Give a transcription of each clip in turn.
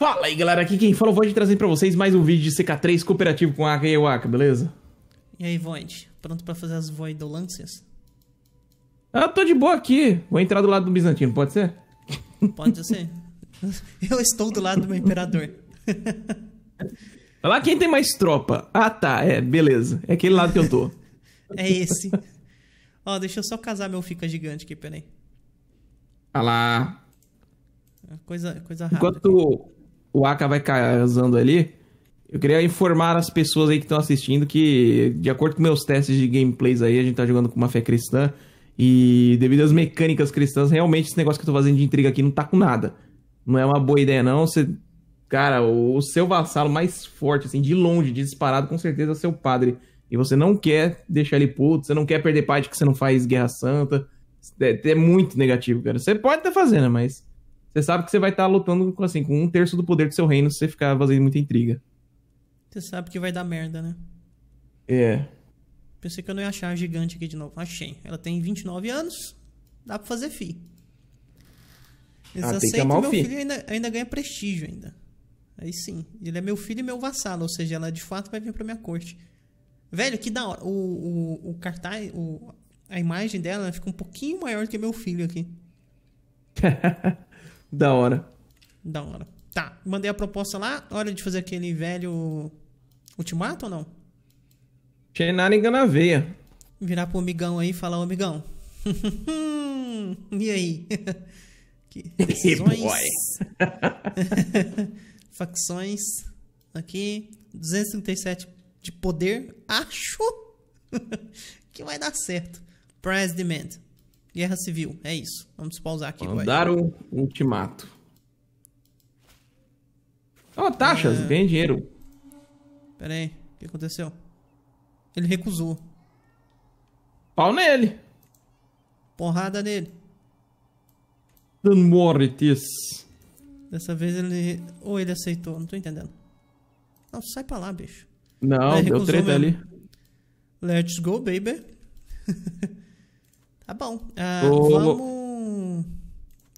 Fala aí galera, aqui quem fala, eu vou te trazer pra vocês mais um vídeo de CK3 cooperativo com Aka e Waka, beleza? E aí Void, pronto pra fazer as voidolâncias? Ah, tô de boa aqui, vou entrar do lado do Bizantino, pode ser? Pode ser, eu estou do lado do meu imperador Vai lá quem tem mais tropa, ah tá, é, beleza, é aquele lado que eu tô É esse Ó, deixa eu só casar meu fica gigante aqui, peraí Ah lá Coisa, coisa rápida Enquanto o Aka vai casando ali. Eu queria informar as pessoas aí que estão assistindo que, de acordo com meus testes de gameplays aí, a gente tá jogando com uma fé cristã. E devido às mecânicas cristãs, realmente esse negócio que eu tô fazendo de intriga aqui não tá com nada. Não é uma boa ideia, não. Você. Cara, o seu vassalo mais forte, assim, de longe, disparado, com certeza é o seu padre. E você não quer deixar ele puto, você não quer perder parte que você não faz guerra santa. É, é muito negativo, cara. Você pode estar tá fazendo, mas você sabe que você vai estar tá lutando com, assim, com um terço do poder do seu reino se você ficar fazendo muita intriga. Você sabe que vai dar merda, né? É. Pensei que eu não ia achar a gigante aqui de novo. Achei. Ela tem 29 anos, dá pra fazer fi. Eles ah, aceitam que meu filho, filho ainda, ainda ganha prestígio ainda. Aí sim. Ele é meu filho e meu vassalo, ou seja, ela de fato vai vir pra minha corte. Velho, que da hora. O, o, o cartaz, o, a imagem dela fica um pouquinho maior do que meu filho aqui. Da hora. Da hora. Tá, mandei a proposta lá. Hora de fazer aquele velho ultimato ou não? Shenaringan na veia. Virar pro amigão aí e falar, ô amigão. e aí? que decisões? Facções aqui. 237 de poder. Acho que vai dar certo. Press demand. Guerra civil, é isso. Vamos pausar aqui. Mandaram um ultimato. Ó, oh, taxas, é... ganha dinheiro. Pera aí, o que aconteceu? Ele recusou. Pau nele. Porrada nele. Don't worry, Dessa vez ele... Ou ele aceitou, não tô entendendo. Não, sai pra lá, bicho. Não, deu treta mesmo. ali. Let's go, baby. Tá bom. Uh, Vamos.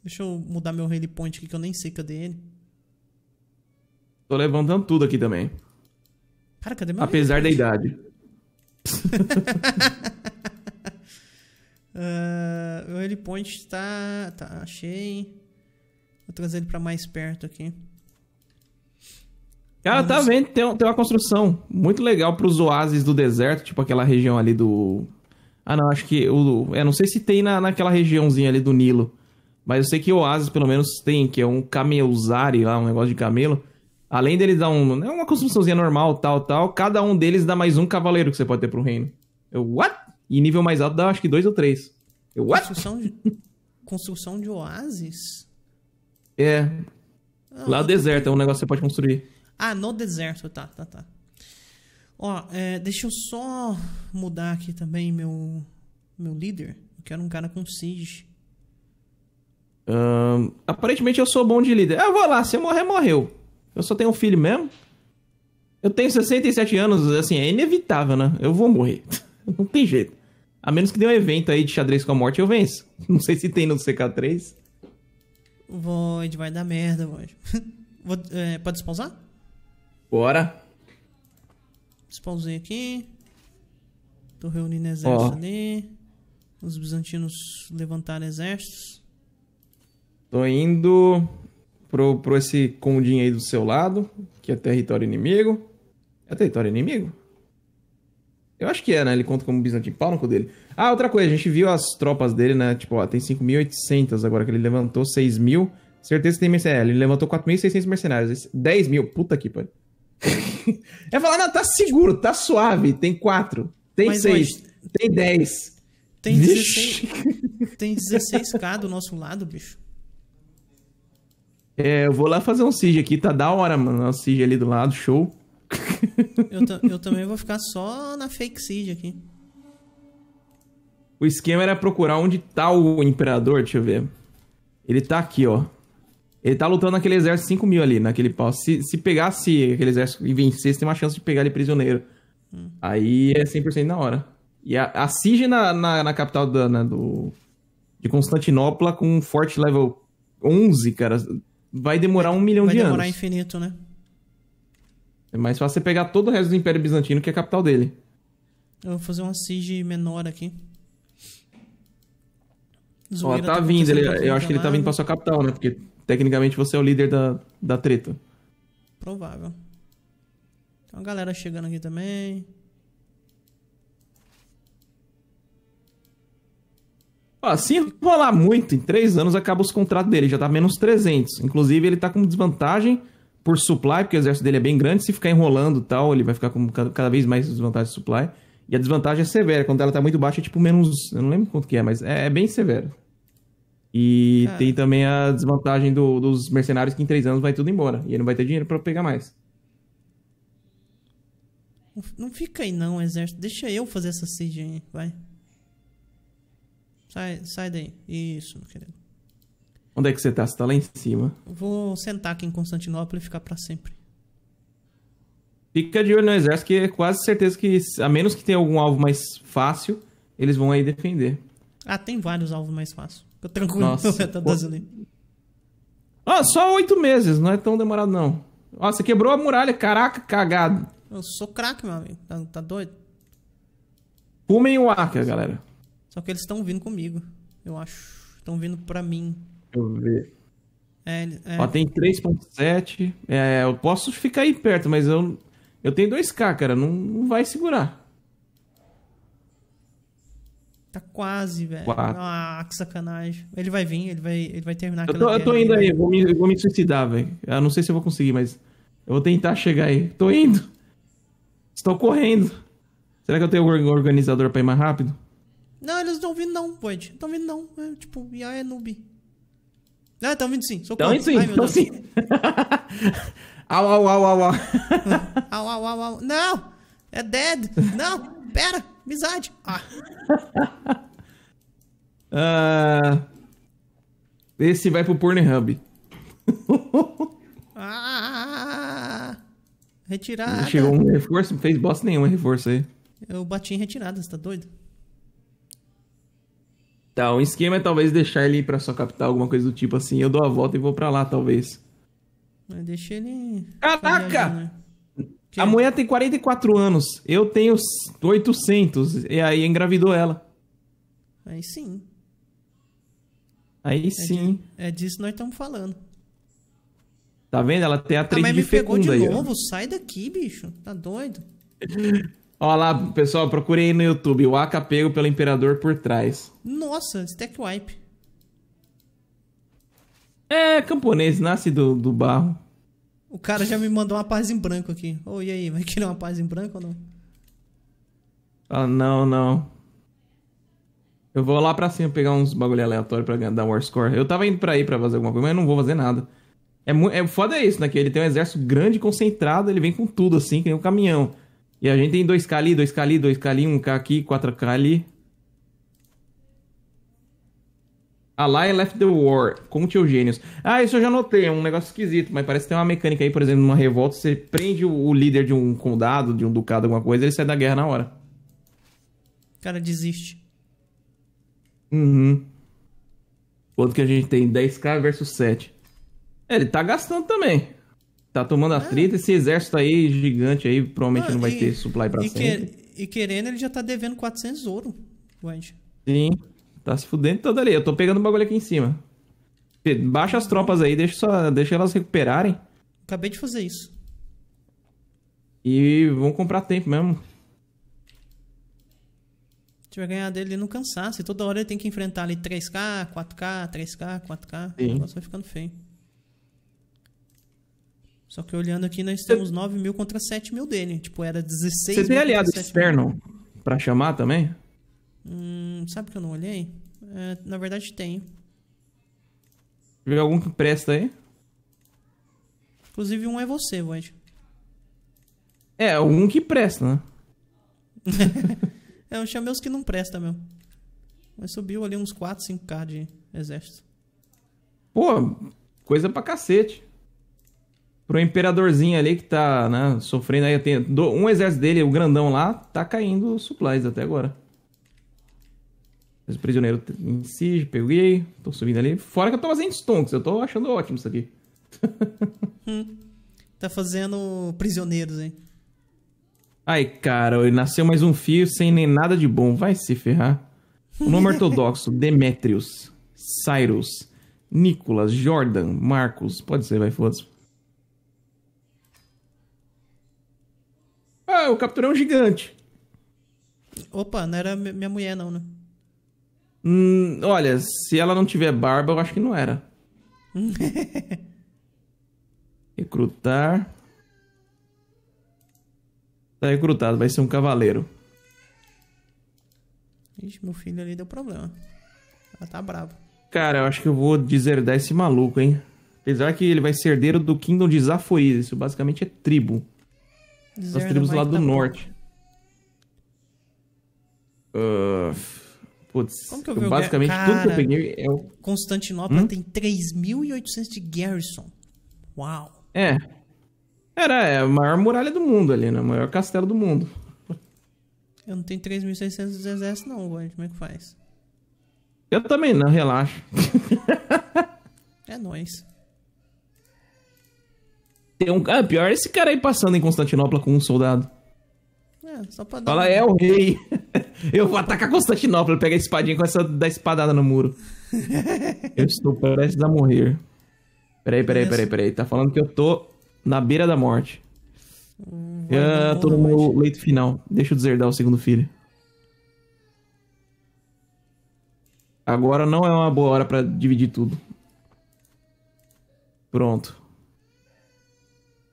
Deixa eu mudar meu rally point aqui que eu nem sei cadê ele. Tô levantando tudo aqui também. Cara, cadê meu Apesar da idade. uh, meu rally point tá. Tá, achei. Vou trazer ele pra mais perto aqui. Cara, tá vendo? Tem, tem uma construção muito legal pros oásis do deserto, tipo aquela região ali do ah, não, acho que. O, é, não sei se tem na, naquela regiãozinha ali do Nilo. Mas eu sei que o Oasis, pelo menos, tem, que é um camelzari lá, um negócio de camelo. Além deles dar um. É uma construçãozinha normal, tal, tal. Cada um deles dá mais um cavaleiro que você pode ter pro reino. Eu, what? E nível mais alto dá acho que dois ou três. Eu, what? Construção de, construção de oásis? É. Ah, lá no deserto, é um negócio que você pode construir. Ah, no deserto, tá, tá, tá. Ó, é, deixa eu só mudar aqui também meu, meu líder. Eu quero um cara com siege. Um, aparentemente eu sou bom de líder. Ah, vou lá, se eu morrer, morreu. Eu só tenho um filho mesmo. Eu tenho 67 anos, assim, é inevitável, né? Eu vou morrer. Não tem jeito. A menos que dê um evento aí de xadrez com a morte, eu venço. Não sei se tem no CK3. Void, vai dar merda, Void. é, pode pausar? Bora spawnzinho aqui. Tô reunindo exército oh. ali. Os bizantinos levantaram exércitos. Tô indo pro, pro esse condinho aí do seu lado, que é território inimigo. É território inimigo? Eu acho que é, né? Ele conta como bizantino. Pau no dele. Ah, outra coisa. A gente viu as tropas dele, né? Tipo, ó, tem 5.800 agora que ele levantou. 6.000. Certeza que tem É, Ele levantou 4.600 mercenários. 10.000, mil. Puta que pariu é falar, não, tá seguro, tá suave, tem quatro, tem mas, seis, tem dez. Tem 16, tem 16k do nosso lado, bicho. É, eu vou lá fazer um siege aqui, tá da hora, mano. O siege ali do lado, show. Eu, eu também vou ficar só na fake siege aqui. O esquema era procurar onde tá o imperador, deixa eu ver. Ele tá aqui, ó. Ele tá lutando naquele exército 5 mil ali, naquele pau. Se, se pegasse aquele exército e vencesse, tem uma chance de pegar ele prisioneiro. Hum. Aí é 100% na hora. E a, a Sige na, na, na, capital da, na, né, do, de Constantinopla com um forte level 11, cara, vai demorar um milhão de anos. Vai demorar infinito, né? É mais fácil você pegar todo o resto do Império Bizantino, que é a capital dele. Eu vou fazer uma Sige menor aqui. Ó, tá, tá vindo, ele, eu acho que ele tá vindo pra sua capital, né? Porque tecnicamente você é o líder da, da treta. Provável. Tem uma galera chegando aqui também. Ó, se enrolar muito, em três anos acaba os contratos dele, já tá menos 300. Inclusive, ele tá com desvantagem por supply, porque o exército dele é bem grande. Se ficar enrolando e tal, ele vai ficar com cada vez mais desvantagem de supply. E a desvantagem é severa. Quando ela tá muito baixa, é tipo menos. Eu não lembro quanto que é, mas é, é bem severo. E ah. tem também a desvantagem do, dos mercenários que em três anos vai tudo embora. E ele não vai ter dinheiro para pegar mais. Não fica aí não, exército. Deixa eu fazer essa siege vai. Sai, sai daí. Isso, meu querido. Onde é que você tá? Você tá lá em cima. Vou sentar aqui em Constantinopla e ficar para sempre. Fica de olho no exército, que é quase certeza que, a menos que tenha algum alvo mais fácil, eles vão aí defender. Ah, tem vários alvos mais fáceis. Fica tranquilo, Nossa. tá ali. Ah, só oito meses, não é tão demorado não. Ó, você quebrou a muralha, caraca, cagado. Eu sou craque, meu amigo. Tá, tá doido? Fumem o Arca, galera. Só que eles estão vindo comigo, eu acho. Estão vindo pra mim. Deixa eu ver. É, é... Ó, tem 3.7. É, eu posso ficar aí perto, mas eu, eu tenho 2K, cara. Não, não vai segurar. Tá quase, velho. Quatro. Ah, que sacanagem. Ele vai vir, ele vai, ele vai terminar aquela Eu tô, eu tô indo aí, aí. Vou, me, vou me suicidar, velho. Eu não sei se eu vou conseguir, mas eu vou tentar chegar aí. Tô indo. Estou correndo. Será que eu tenho um organizador pra ir mais rápido? Não, eles não estão vindo não, pode estão vindo não. É, tipo, IA é noob. Ah, estão vindo sim. Estão vindo sim. Estão sim. au, au, au, au, au. au, au, au, au. Não! É dead. Não, pera. Amizade. Ah. ah, esse vai pro Pornhub. ah, retirada. Chegou um reforço, não fez bosta nenhuma reforço aí. Eu bati em retirada, você tá doido? Tá, o um esquema é talvez deixar ele ir pra sua capital, alguma coisa do tipo assim. Eu dou a volta e vou pra lá, talvez. Mas deixa ele. Caraca! A mulher tem 44 anos, eu tenho 800, e aí engravidou ela. Aí sim. Aí é sim. De, é disso que nós estamos falando. Tá vendo? Ela tem a trade de fecunda aí. Mas me pegou de novo, ó. sai daqui, bicho. Tá doido? Olha lá, pessoal, procurei aí no YouTube. O Aka pego pelo Imperador por trás. Nossa, stack wipe. É, camponês, nasce do, do barro. O cara já me mandou uma paz em branco aqui. Ô, oh, e aí, vai querer uma paz em branco ou não? Ah, não, não. Eu vou lá pra cima pegar uns bagulho aleatório pra dar war score. Eu tava indo pra aí pra fazer alguma coisa, mas eu não vou fazer nada. É, é foda isso, né? Que ele tem um exército grande, concentrado, ele vem com tudo assim, que nem um caminhão. E a gente tem 2k ali, 2k ali, 2k ali, 1k aqui, 4k ali. A Left the War, conte os gênios. Ah, isso eu já notei, é um negócio esquisito, mas parece que tem uma mecânica aí, por exemplo, numa revolta, você prende o líder de um condado, de um ducado, alguma coisa, ele sai da guerra na hora. O cara desiste. Uhum. Quanto que a gente tem? 10k versus 7. É, ele tá gastando também. Tá tomando a é. esse exército aí gigante aí provavelmente ah, não vai e, ter supply pra e sempre. Que, e querendo, ele já tá devendo 400 ouro, Wendy. Sim. Tá se fudendo toda ali. Eu tô pegando o bagulho aqui em cima. Baixa as tropas aí, deixa, só, deixa elas recuperarem. Acabei de fazer isso. E vão comprar tempo mesmo. A gente vai ganhar dele no cansaço. E toda hora ele tem que enfrentar ali 3K, 4K, 3K, 4K. O negócio vai ficando feio. Só que olhando aqui, nós temos Cê... 9 mil contra 7 mil dele. Tipo, era 16 Você tem aliado externo mil. pra chamar também? Hum, sabe que eu não olhei? É, na verdade, tenho. Vê algum que presta aí? Inclusive, um é você, Void. É, algum que presta, né? é, eu chamei os que não presta mesmo. Mas subiu ali uns 4, 5k de exército. Pô, coisa pra cacete. Pro imperadorzinho ali que tá, né, sofrendo aí. Um exército dele, o grandão lá, tá caindo supplies até agora. Mas o prisioneiro em si, peguei, tô subindo ali. Fora que eu tô fazendo stonks, eu tô achando ótimo isso aqui. hum, tá fazendo prisioneiros, hein? Ai, cara, ele nasceu mais um fio sem nem nada de bom. Vai se ferrar. O nome é ortodoxo: Demetrius, Cyrus, Nicolas, Jordan, Marcos. Pode ser, vai, foda-se. Ah, eu capturei um gigante. Opa, não era minha mulher, não, né? Hum, olha, se ela não tiver barba, eu acho que não era. Recrutar. Tá recrutado, vai ser um cavaleiro. Ixi, meu filho ali deu problema. Ela tá brava. Cara, eu acho que eu vou deserdar esse maluco, hein? Apesar que ele vai ser herdeiro do Kingdom de Zafoiz. Isso basicamente é tribo. As tribos lá do norte. Uh, Putz, basicamente Cara, tudo que eu peguei é o... Constantinopla hum? tem 3.800 de garrison. Uau. É. Era é a maior muralha do mundo ali, né? O maior castelo do mundo. Eu não tenho 3.600 de exército não, Gord. Como é que faz? Eu também não, relaxa. é nóis. Tem um... Ah, pior é esse cara aí passando em Constantinopla com um soldado. É, só pra dar Fala, é o rei. Eu vou atacar Constantinopla, pegar a espadinha com essa da espadada no muro. eu estou prestes a morrer. Peraí, peraí, peraí, peraí. Tá falando que eu tô na beira da morte. Hum, ah, tô no meu leito final. Deixa eu deserdar o segundo filho. Agora não é uma boa hora para dividir tudo. Pronto.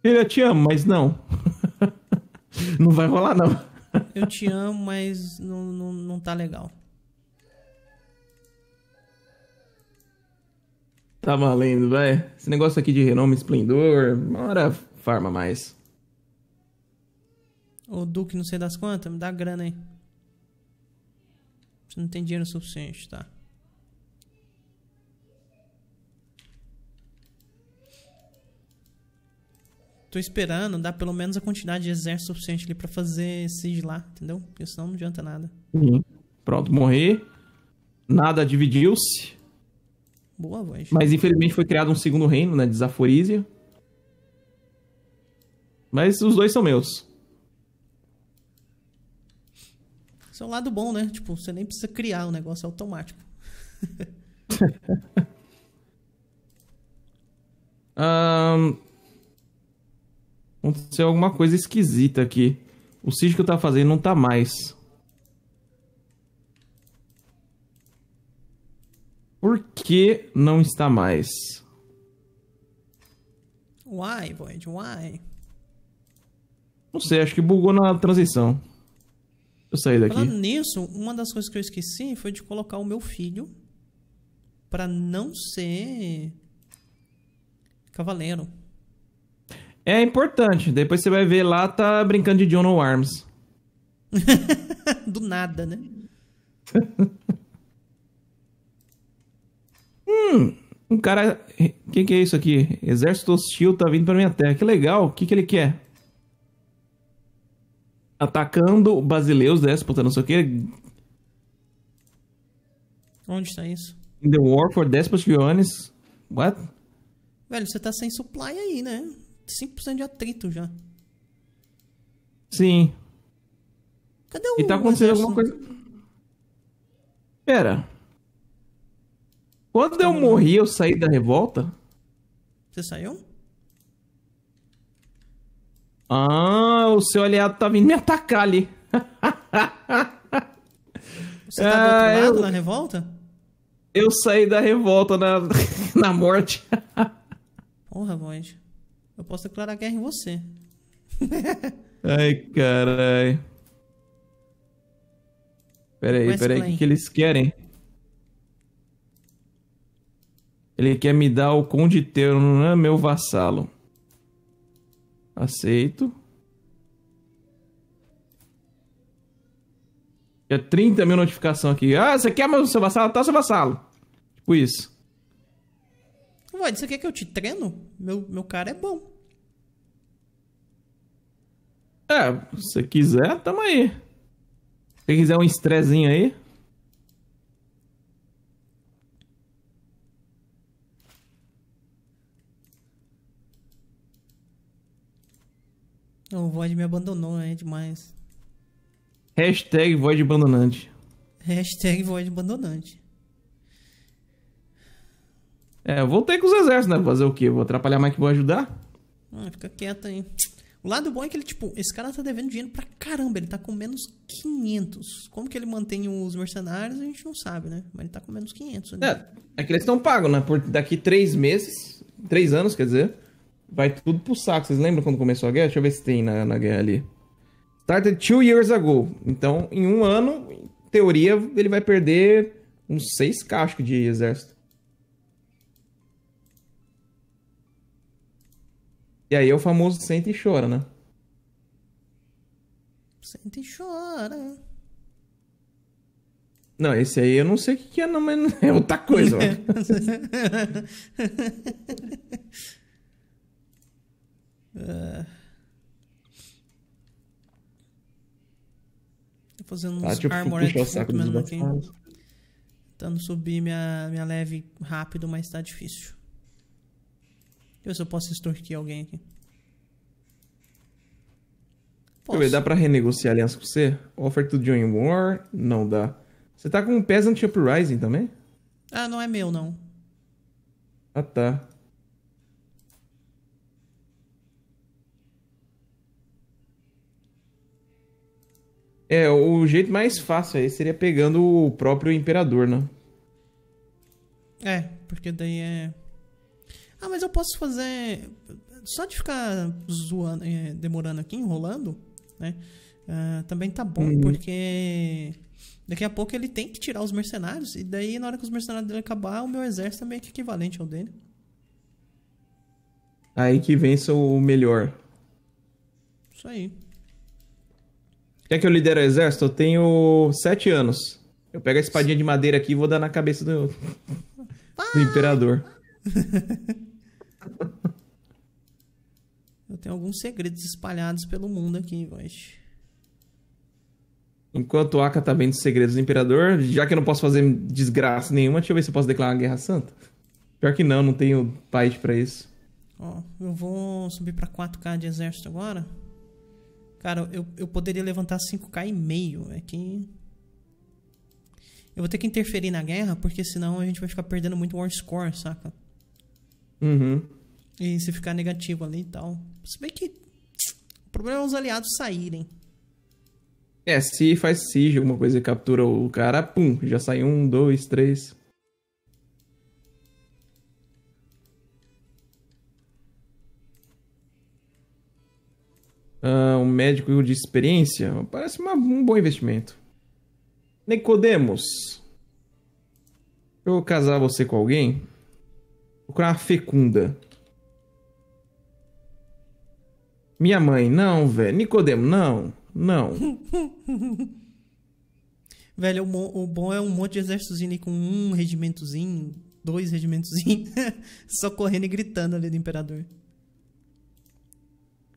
Filha, te amo, mas não. Não vai rolar, não. Eu te amo, mas não, não, não tá legal. Tá valendo, vai. Esse negócio aqui de renome esplendor, uma hora farma mais. Ô Duque, não sei das quantas, me dá grana aí. Você não tem dinheiro suficiente, tá? Tô esperando dar pelo menos a quantidade de exército suficiente ali pra fazer sigilar, entendeu? Porque senão não adianta nada. Sim. Uhum. Pronto, morri. Nada dividiu-se. Boa, voz. Mas infelizmente foi criado um segundo reino, né? Desaforísia. Mas os dois são meus. Isso é um lado bom, né? Tipo, você nem precisa criar, o negócio é automático. um, Aconteceu alguma coisa esquisita aqui. O sítio que eu tava fazendo não tá mais. Por que não está mais? Why, Void? Why? Não sei, acho que bugou na transição. Eu saí daqui. Falando nisso, uma das coisas que eu esqueci foi de colocar o meu filho para não ser cavaleiro. É importante. Depois você vai ver lá, tá brincando de John o Arms. Do nada, né? hum, um cara. O que, que, é isso aqui? Exército hostil tá vindo pra minha terra. Que legal. O que, que ele quer? Atacando brasileiros, déspota, né? não sei o que. Onde está isso? In the war for despot What? Velho, você tá sem supply aí, né? 5% de atrito já. Sim. Cadê o. E tá acontecendo alguma coisa. Pera. Quando tá eu morri, eu saí da revolta? Você saiu? Ah, o seu aliado tá vindo me atacar ali. Você tá do outro ah, lado eu... na revolta? Eu saí da revolta na, na morte. Porra, Void eu posso declarar guerra em você. Ai, carai. Peraí, peraí, o que, que eles querem? Ele quer me dar o Conde terno, não é meu vassalo. Aceito. Tinha 30 mil notificação aqui. Ah, você quer meu seu vassalo? Tá seu vassalo. Tipo isso. Void, você quer que eu te treino? Meu, meu cara é bom. É, se quiser, tamo aí. Se quiser um estrezinho aí. Não, o Void me abandonou, é Demais. Hashtag Void Abandonante. Hashtag Void Abandonante. É, eu voltei com os exércitos, né? Fazer o quê? Vou atrapalhar mais que vou ajudar? Ah, fica quieto aí. O lado bom é que ele, tipo, esse cara tá devendo dinheiro pra caramba, ele tá com menos 500. Como que ele mantém os mercenários, a gente não sabe, né? Mas ele tá com menos 500. Né? É, é que eles estão pagos, né? Por daqui três meses, três anos, quer dizer, vai tudo pro saco. Vocês lembram quando começou a guerra? Deixa eu ver se tem na, na guerra ali. Started two years ago. Então, em um ano, em teoria, ele vai perder uns seis cascos de exército. E aí é o famoso sente e chora, né? Sente e chora. Não, esse aí eu não sei o que, que é, não, mas é outra coisa. uh... Tô fazendo uns tá, tipo, Armored Footman aqui. Tentando subir minha, minha leve rápido, mas tá difícil. Deixa eu posso extorquir alguém aqui. Posso. Deixa dá pra renegociar aliança com você? Offer to join war? Não dá. Você tá com um Peasant Uprising também? Ah, não é meu, não. Ah, tá. É, o jeito mais fácil aí seria pegando o próprio imperador, né? É, porque daí é ah, mas eu posso fazer. Só de ficar zoando, é, demorando aqui, enrolando, né? Uh, também tá bom, uhum. porque daqui a pouco ele tem que tirar os mercenários, e daí na hora que os mercenários dele acabar, o meu exército é meio que é equivalente ao dele. Aí que vença o melhor. Isso aí. Quer que eu lidere o exército? Eu tenho sete anos. Eu pego a espadinha de madeira aqui e vou dar na cabeça do, ah! do imperador. Eu tenho alguns segredos espalhados pelo mundo aqui, Voice. Enquanto o Aka tá vendo os segredos do imperador, já que eu não posso fazer desgraça nenhuma, deixa eu ver se eu posso declarar uma guerra santa. Pior que não, não tenho país para isso. Ó, eu vou subir para 4k de exército agora. Cara, eu, eu poderia levantar 5k e meio. É que. Eu vou ter que interferir na guerra, porque senão a gente vai ficar perdendo muito war score, saca? Uhum. E se ficar negativo ali e tal. Se bem que o problema é os aliados saírem. É, se faz siege, alguma coisa e captura o cara, pum, já sai um, dois, três. Ah, um médico de experiência parece uma, um bom investimento. Nicodemos, eu casar você com alguém Procurar uma fecunda. Minha mãe, não, velho. Nicodemo, não. Não. velho, o bom, o bom, é um monte de exércitozinho com um regimentozinho, dois regimentozinhos, só correndo e gritando ali do imperador.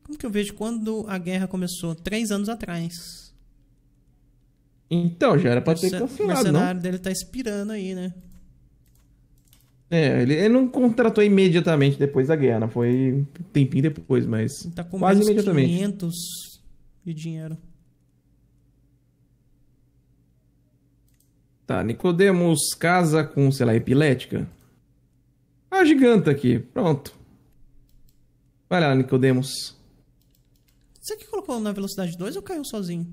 Como que eu vejo quando a guerra começou? Três anos atrás. Então, já era pra ter cancelado, não? O cenário dele tá expirando aí, né? É, ele, ele, não contratou imediatamente depois da guerra, né? foi um tempinho depois, mas tá com quase imediatamente. 500 de dinheiro. Tá, Nicodemos casa com, sei lá, epilética. Ah, giganta aqui, pronto. Vai lá, Nicodemos. Você que colocou na velocidade 2 ou caiu sozinho?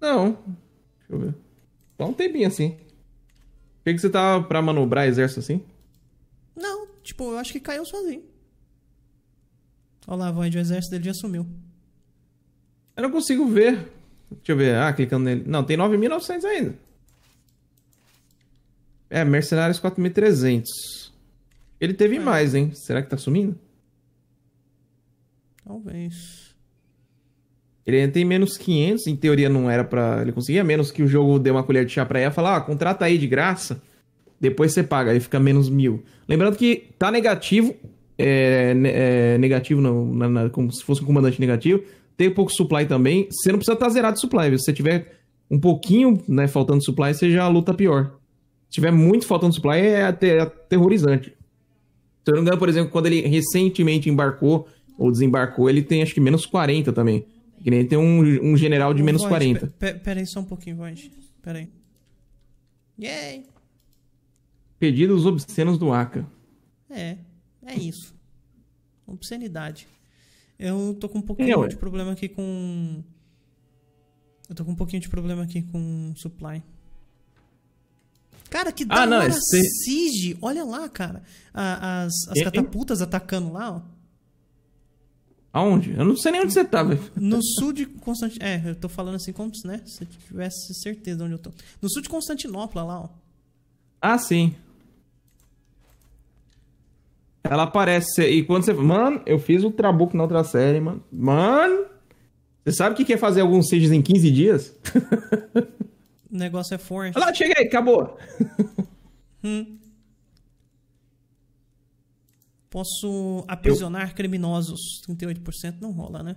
Não. Deixa eu ver. Dá tá um tempinho assim que, que você tava tá pra manobrar exército assim? Não, tipo, eu acho que caiu sozinho. Olha lá, a exército dele já sumiu. Eu não consigo ver. Deixa eu ver. Ah, clicando nele. Não, tem 9.900 ainda. É, mercenários 4.300. Ele teve é. mais, hein? Será que tá sumindo? Talvez. Ele tem menos 500, em teoria não era para ele conseguir, a menos que o jogo dê uma colher de chá pra ela, falar, ah, contrata aí de graça, depois você paga, aí fica menos mil. Lembrando que tá negativo, é, é negativo, não, na, na, como se fosse um comandante negativo, tem pouco supply também, você não precisa estar tá zerado de supply, viu? se você tiver um pouquinho, né, faltando supply, você já luta pior. Se tiver muito faltando supply, é, é aterrorizante. Se eu não me engano, por exemplo, quando ele recentemente embarcou ou desembarcou, ele tem acho que menos 40 também. Que nem tem um, um general de menos Void, 40. pera aí só um pouquinho, Void. Pera aí. Yay! Pedidos obscenos do Aka. É, é isso. Obscenidade. Eu tô com um é, pouquinho é, de problema aqui com. Eu tô com um pouquinho de problema aqui com supply. Cara, que da ah, não, hora esse... Siege! Olha lá, cara. As, as é, catapultas atacando lá, ó. Aonde? Eu não sei nem onde você tá, velho. No sul de Constantinopla. É, eu tô falando assim como né? se eu tivesse certeza de onde eu tô. No sul de Constantinopla, lá, ó. Ah, sim. Ela aparece. E quando você. Mano, eu fiz o Trabuco na outra série, mano. Mano! Você sabe o que quer é fazer alguns Sieges em 15 dias? o negócio é forte. Olha lá, cheguei, acabou. hum. Posso aprisionar Eu... criminosos. 38% não rola, né?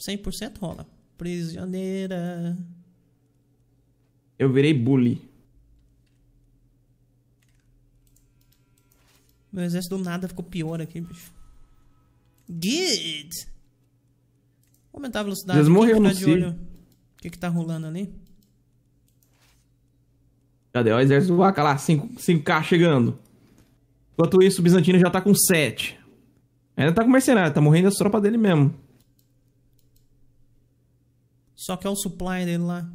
100% rola. Prisioneira. Eu virei bully. Meu exército do nada ficou pior aqui, bicho. Good! Vou aumentar a velocidade. Eles morreram tá no de O que que tá rolando ali? Cadê? Ó, o exército do Waka lá. 5K chegando. Enquanto isso, o Bizantino já tá com 7. Ainda tá com mercenário, tá morrendo as tropas dele mesmo. Só que é o supply dele lá.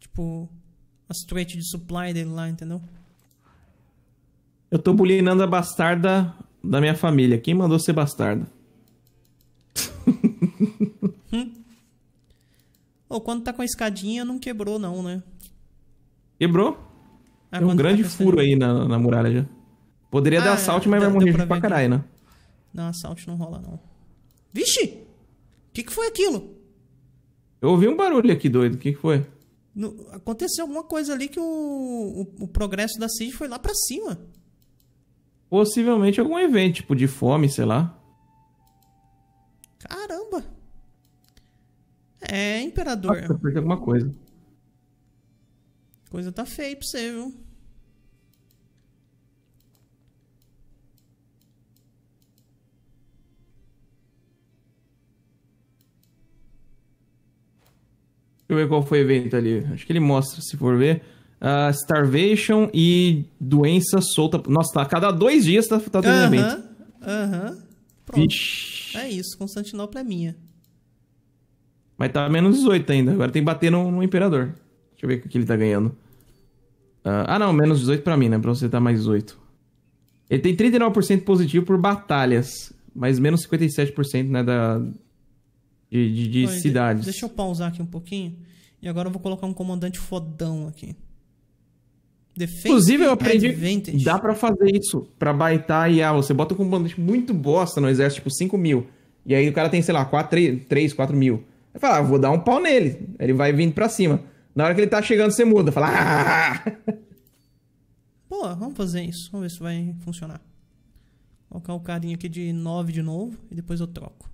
Tipo, a stretch de supply dele lá, entendeu? Eu tô bulinando a bastarda da minha família. Quem mandou ser bastarda? hum? quando tá com a escadinha, não quebrou não, né? Quebrou? É, Tem um tá grande tá furo aí na, na muralha já. Poderia ah, dar é, assalto, mas deu, vai morrer pra, pra caralho, né? Não, assalto não rola, não. Vixe! O que, que foi aquilo? Eu ouvi um barulho aqui doido. O que, que foi? No, aconteceu alguma coisa ali que o, o, o progresso da Cid foi lá para cima. Possivelmente algum evento, tipo de fome, sei lá. Caramba! É, imperador. Nossa, alguma coisa. Coisa tá feia pra você, viu? Deixa eu ver qual foi o evento ali. Acho que ele mostra, se for ver. Uh, starvation e doença solta. Nossa, tá, cada dois dias tá, tá tendo uh -huh, evento. Aham. Uh -huh. Pronto. É isso, Constantinopla é minha. Mas tá menos 18 ainda. Agora tem que bater no, no imperador. Deixa eu ver o que ele tá ganhando. Uh, ah, não, menos 18 pra mim, né? Pra você tá mais 18 Ele tem 39% positivo por batalhas, mas menos 57%, né, da... De, de, de Oi, cidades. Deixa eu pausar aqui um pouquinho. E agora eu vou colocar um comandante fodão aqui. Defense Inclusive, eu aprendi. Advantage. Dá pra fazer isso. Pra baitar e ah, você bota um comandante muito bosta no exército, tipo 5 mil. E aí o cara tem, sei lá, 4, 3, 4 mil. vai falar ah, vou dar um pau nele. Ele vai vindo pra cima. Na hora que ele tá chegando, você muda. Fala. Ah! Pô, vamos fazer isso. Vamos ver se vai funcionar. Vou colocar o carinha aqui de 9 de novo e depois eu troco.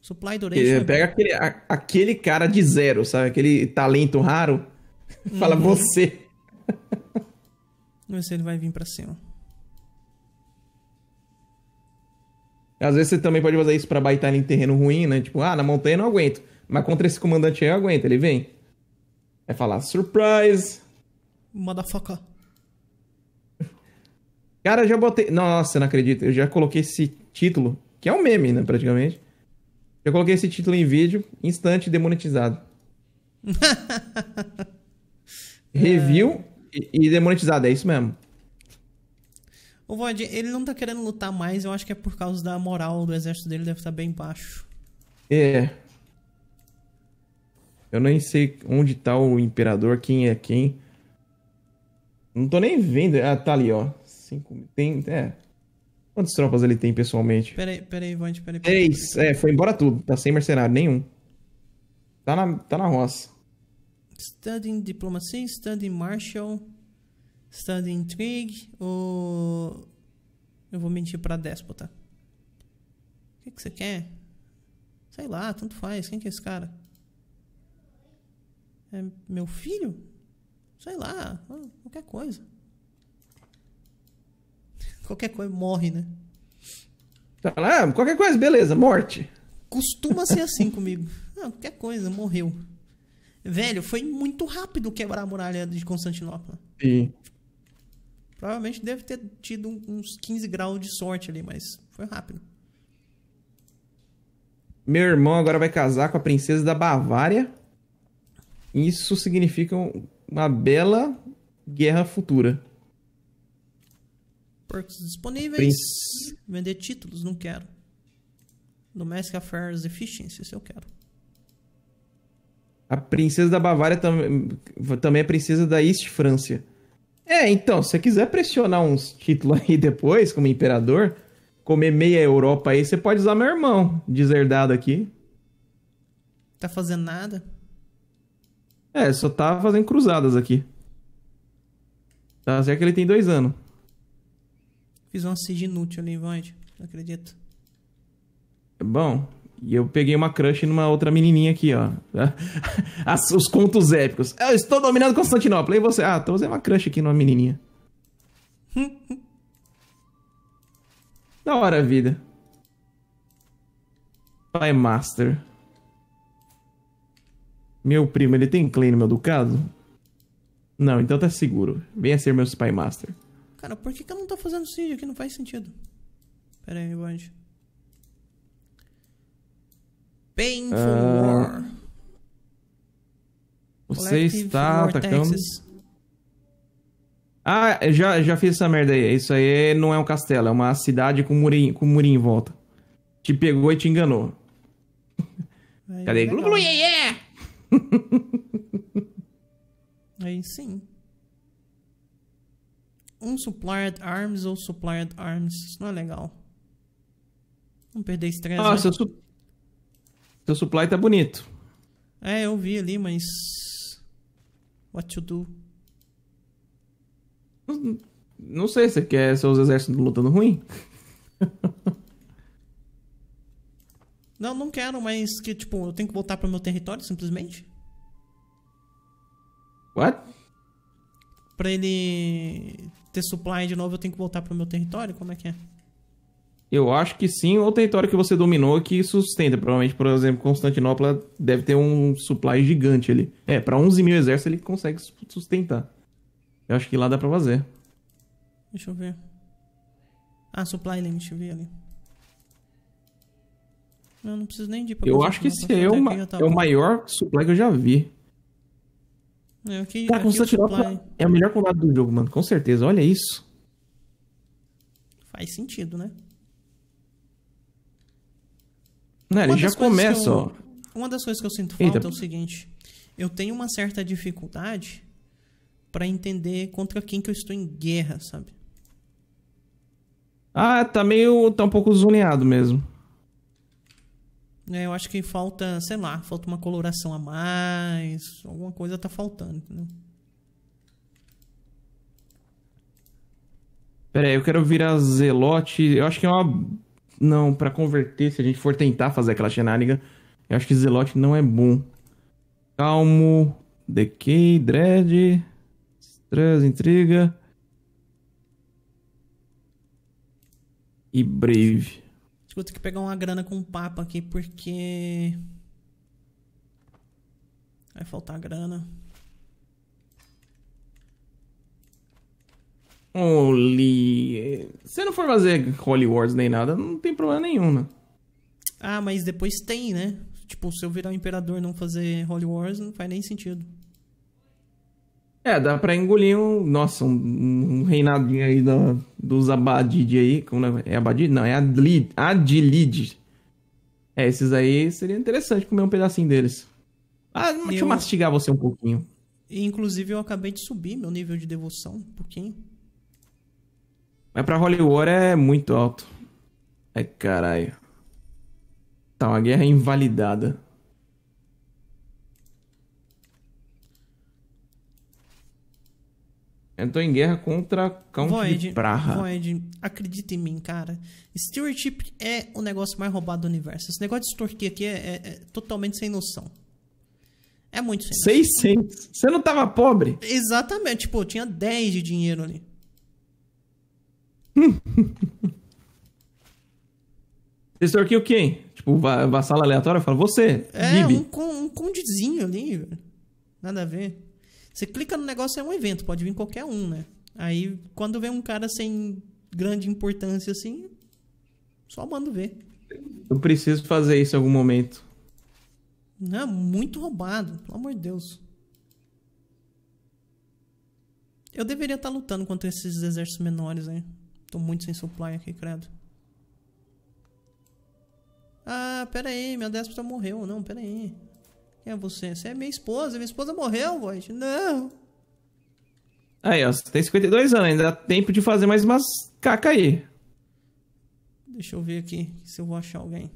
Supply duration. É pega é aquele, a, aquele cara de zero, sabe? Aquele talento raro. Uhum. Fala você. Vamos ver se ele vai vir pra cima. Às vezes você também pode fazer isso pra baitar ele em terreno ruim, né? Tipo, ah, na montanha eu não aguento. Mas contra esse comandante aí eu aguento, ele vem. Vai é falar surprise. Motherfucker. Cara, já botei. Nossa, não acredito. Eu já coloquei esse título, que é um meme, né, praticamente. Já coloquei esse título em vídeo, instante demonetizado. Review é... e, e demonetizado, é isso mesmo. O Void, ele não tá querendo lutar mais, eu acho que é por causa da moral do exército dele, deve estar tá bem baixo. É, eu nem sei onde tá o imperador, quem é quem. Não tô nem vendo. Ah, tá ali, ó. Cinco. Tem. É. Quantas tropas ele tem pessoalmente? Peraí, peraí, Vante, peraí. peraí, Três. É, foi embora tudo. Tá sem mercenário nenhum. Tá na, tá na roça. Studying diplomacy, studying marshal, studying intrigue, ou. Eu vou mentir pra déspota. O que, que você quer? Sei lá, tanto faz. Quem que é esse cara? É meu filho? Sei lá, qualquer coisa. Qualquer coisa, morre, né? Ah, qualquer coisa, beleza, morte. Costuma ser assim comigo. Não, ah, qualquer coisa, morreu. Velho, foi muito rápido quebrar a muralha de Constantinopla. Sim. Provavelmente deve ter tido uns 15 graus de sorte ali, mas foi rápido. Meu irmão agora vai casar com a princesa da Bavária. Isso significa uma bela guerra futura. Perks disponíveis. Prince... Vender títulos, não quero. Domestic Affairs Efficiency, isso eu quero. A princesa da Bavária tam também é princesa da East França. É, então, se você quiser pressionar uns títulos aí depois, como imperador, comer meia Europa aí, você pode usar meu irmão, deserdado aqui. Tá fazendo nada? É, só tá fazendo cruzadas aqui. Tá certo que ele tem dois anos. Fiz uma siege inútil ali, Void. Não acredito. É bom. E eu peguei uma crush numa outra menininha aqui, ó. As, os contos épicos. Eu estou dominando Constantinopla. E você? Ah, tô fazendo uma crush aqui numa menininha. da hora a vida. Vai, Master. Meu primo, ele tem claim no meu ducado? Não, então tá seguro. Venha ser meu Spy Master. Cara, por que, que eu não tô fazendo siege aqui? Não faz sentido. Pera aí, Bond. Painful uh... War. Você Collective está atacando. Texas. Ah, já, já fiz essa merda aí. Isso aí não é um castelo, é uma cidade com murinho, com murinho em volta. Te pegou e te enganou. Aí, Cadê? Glu, glu, iê, Aí sim. Um supplier at arms ou supplier at arms. Isso não é legal. Não perder estresse. Ah, né? seu, su... seu supply tá bonito. É, eu vi ali, mas. What to do? Não, não sei, você quer seus exércitos lutando ruim? Não, não quero, mas que, tipo, eu tenho que voltar pro meu território, simplesmente? What? Pra ele ter supply de novo, eu tenho que voltar pro meu território? Como é que é? Eu acho que sim, é ou território que você dominou que sustenta. Provavelmente, por exemplo, Constantinopla deve ter um supply gigante ali. É, para 11 mil exércitos ele consegue sustentar. Eu acho que lá dá pra fazer. Deixa eu ver. Ah, supply limit, eu vi ali. Eu não preciso nem de Eu acho que esse é, uma, é o maior supply que eu já vi. É, aqui, é o melhor combate do jogo, mano. Com certeza. Olha isso. Faz sentido, né? Não, ele já começa, eu, ó. Uma das coisas que eu sinto falta Eita. é o seguinte. Eu tenho uma certa dificuldade para entender contra quem que eu estou em guerra, sabe? Ah, tá meio... Tá um pouco zoneado mesmo. É, eu acho que falta, sei lá, falta uma coloração a mais, alguma coisa tá faltando, entendeu? Pera aí, eu quero virar Zelote. Eu acho que é uma. Não, para converter, se a gente for tentar fazer aquela xenáriga, eu acho que Zelote não é bom. Calmo, Decay, Dread, Trans, Intriga. E Brave. Acho tipo, que vou ter que pegar uma grana com o papo aqui, porque. Vai faltar grana. Holy. Se não for fazer Holy Wars nem nada, não tem problema nenhum, né? Ah, mas depois tem, né? Tipo, se eu virar o imperador e não fazer Holy Wars, não faz nem sentido. É, dá pra engolir um. Nossa, um, um reinadinho aí dos Abadid aí. Como é, é Abadid? Não, é Adlid, Adilid. É, esses aí seria interessante comer um pedacinho deles. Ah, eu... deixa eu mastigar você um pouquinho. Inclusive, eu acabei de subir meu nível de devoção um pouquinho. Mas pra Hollywood é muito alto. Ai, caralho. Tá, uma guerra invalidada. Entrou em guerra contra Count Void, de Praha. Void, acredita em mim, cara. Stewardship é o negócio mais roubado do universo. Esse negócio de extorquir aqui é, é, é totalmente sem noção. É muito sem 600. Você não tava pobre? Exatamente. Tipo, eu tinha 10 de dinheiro ali. Você extorquiu quem? Tipo, vassala aleatória? Fala, você. É, um, um ali, Nada a ver. Você clica no negócio, é um evento, pode vir qualquer um, né? Aí, quando vem um cara sem grande importância assim, só mando ver. Eu preciso fazer isso em algum momento. Não, muito roubado, pelo amor de Deus. Eu deveria estar lutando contra esses exércitos menores, hein? Né? Tô muito sem supply aqui, credo. Ah, pera aí, minha déspota morreu. Não, pera aí. Quem é você? Você é minha esposa. Minha esposa morreu, Void. Não. Aí, ó. Você tem 52 anos. Ainda dá tempo de fazer mais umas caca aí. Deixa eu ver aqui se eu vou achar alguém.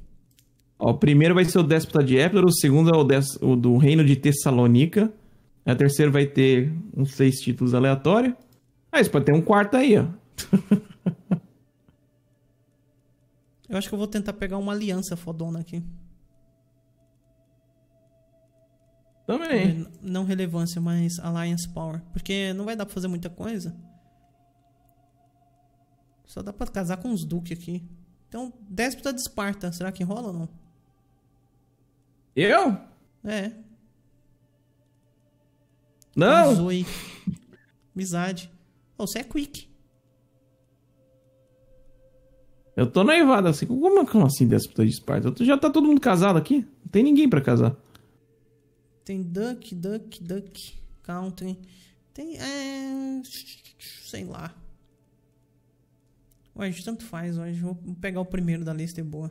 Ó, o primeiro vai ser o déspota de Épidoro. O segundo é o, des... o do reino de Tessalonica. A terceira vai ter uns seis títulos aleatórios. Ah, isso pode ter um quarto aí, ó. eu acho que eu vou tentar pegar uma aliança fodona aqui. Também. não relevância, mas Alliance Power. Porque não vai dar pra fazer muita coisa. Só dá pra casar com os Duque aqui. Então, déspota de Esparta. Será que rola ou não? Eu? É. Não! Zoe. Amizade. Oh, você é quick. Eu tô noivado assim. Como, como assim déspota de Esparta? Já tá todo mundo casado aqui? Não tem ninguém pra casar. Tem Duck, Duck, Duck, Country. Tem. É, sei lá. Hoje, tanto faz hoje. Vou pegar o primeiro da lista e é boa.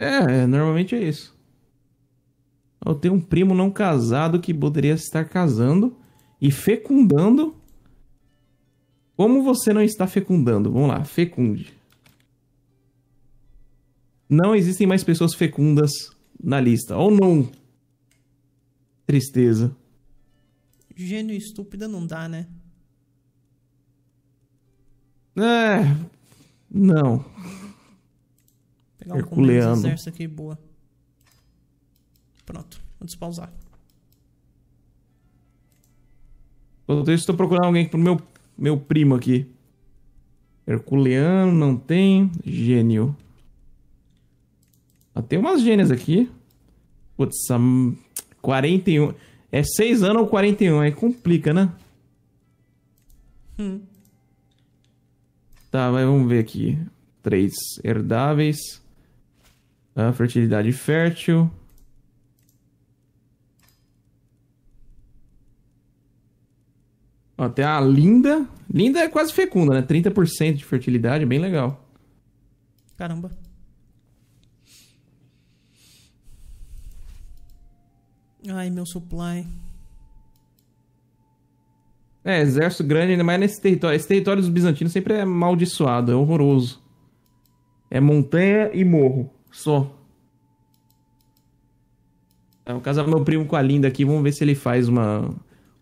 É, é, normalmente é isso. Eu tenho um primo não casado que poderia estar casando e fecundando. Como você não está fecundando? Vamos lá, fecunde. Não existem mais pessoas fecundas na lista. Ou não. Tristeza. Gênio estúpida não dá, né? É. Não. Pegar um é comando exército aqui, boa. Pronto, vou despausar. Enquanto isso, estou procurando alguém pro meu, meu primo aqui. Herculeano, não tem. Gênio. Ah, tem umas gênias aqui. Putz, a... 41. É 6 anos ou 41? Aí complica, né? Hum. Tá, mas vamos ver aqui. 3 herdáveis. A ah, fertilidade fértil. Ó, tem a linda. Linda é quase fecunda, né? 30% de fertilidade, bem legal. Caramba. Ai, meu supply. É, exército grande, ainda mais nesse território. Esse território dos bizantinos sempre é amaldiçoado, é horroroso. É montanha e morro, só. É, vou casar meu primo com a Linda aqui, vamos ver se ele faz uma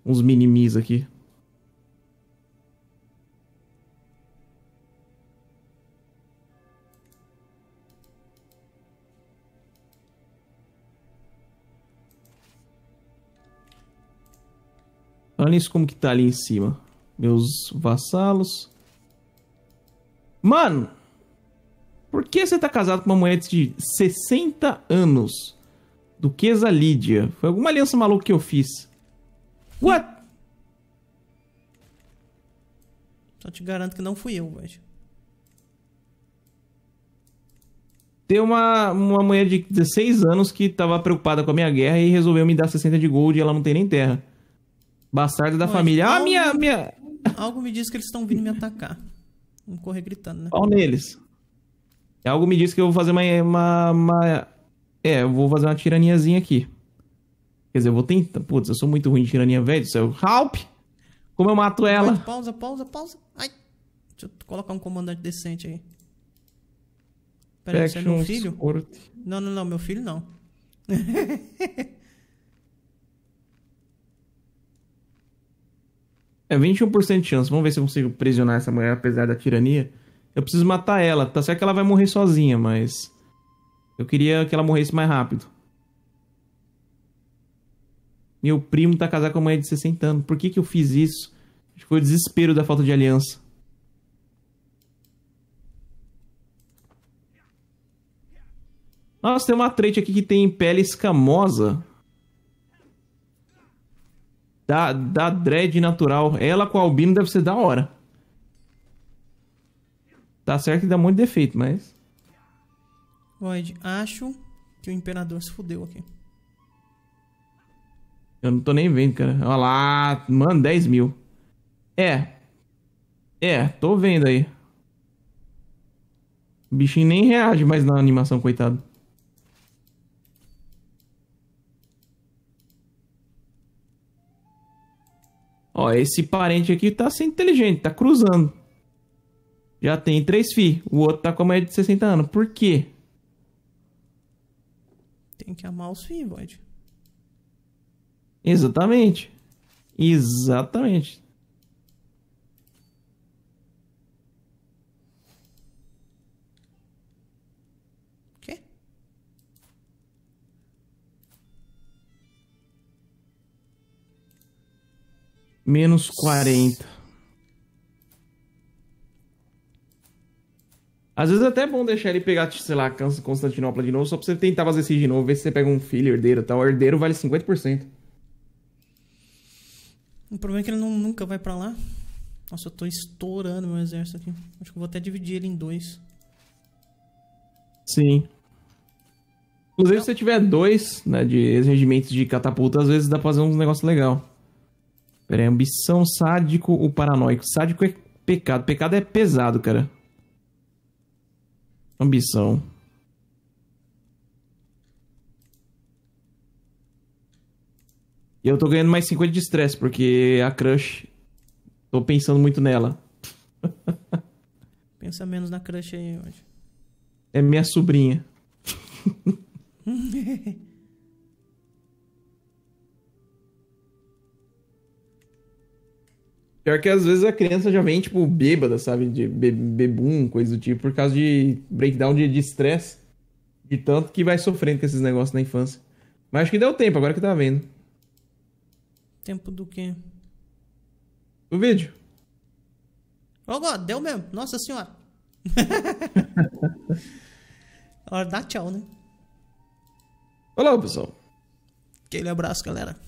uns minimis aqui. Olha isso como que tá ali em cima. Meus vassalos. Mano! Por que você tá casado com uma mulher de 60 anos? Duquesa Lídia. Foi alguma aliança maluca que eu fiz. What? Só te garanto que não fui eu, velho. Tem uma, uma mulher de 16 anos que tava preocupada com a minha guerra e resolveu me dar 60 de gold e ela não tem nem terra. Bastardo da família. Algo, ah, minha, minha. Algo me diz que eles estão vindo me atacar. Vamos correr gritando, né? Pau neles. É algo me diz que eu vou fazer uma, uma, uma. É, eu vou fazer uma tiraniazinha aqui. Quer dizer, eu vou tentar. Putz, eu sou muito ruim de tirania, velho. Seu Help! Como eu mato ela? pausa, pausa, pausa. Ai. Deixa eu colocar um comandante decente aí. Peraí, você é meu filho? Sport. Não, não, não, meu filho não. É 21% de chance. Vamos ver se eu consigo prisionar essa mulher, apesar da tirania. Eu preciso matar ela. Tá certo que ela vai morrer sozinha, mas. Eu queria que ela morresse mais rápido. Meu primo tá casado com a mulher de 60 anos. Por que, que eu fiz isso? Acho que foi o desespero da falta de aliança. Nossa, tem uma trait aqui que tem pele escamosa da, da dread natural. Ela com albino deve ser da hora. Tá certo que dá muito defeito, mas. Void, acho que o imperador se fudeu aqui. Eu não tô nem vendo, cara. Olha lá, mano, 10 mil. É. É, tô vendo aí. O bichinho nem reage mais na animação, coitado. esse parente aqui tá sendo inteligente, tá cruzando. Já tem três filhos. O outro tá com a média de 60 anos. Por quê? Tem que amar os filhos, Void. Exatamente. Exatamente. Menos 40. Às vezes é até bom deixar ele pegar, sei lá, Constantinopla de novo, só pra você tentar fazer isso de novo, ver se você pega um filho, herdeiro tal. herdeiro vale 50%. O problema é que ele não, nunca vai pra lá. Nossa, eu tô estourando meu exército aqui. Acho que eu vou até dividir ele em dois. Sim. Inclusive, se você tiver dois né, de regimentos de catapulta, às vezes dá pra fazer uns negócios legais. Pera aí, ambição, sádico ou paranoico? Sádico é pecado. Pecado é pesado, cara. Ambição. E eu tô ganhando mais 50 de estresse, porque a crush. Tô pensando muito nela. Pensa menos na crush aí hoje. É minha sobrinha. Pior que às vezes a criança já vem, tipo, bêbada, sabe? De be bebum, coisa do tipo, por causa de breakdown de estresse. De, de tanto que vai sofrendo com esses negócios na infância. Mas acho que deu tempo, agora que tá vendo. Tempo do quê? Do vídeo. Ô, oh, deu mesmo. Nossa senhora. Hora dá tchau, né? Olá, pessoal. Aquele abraço, galera.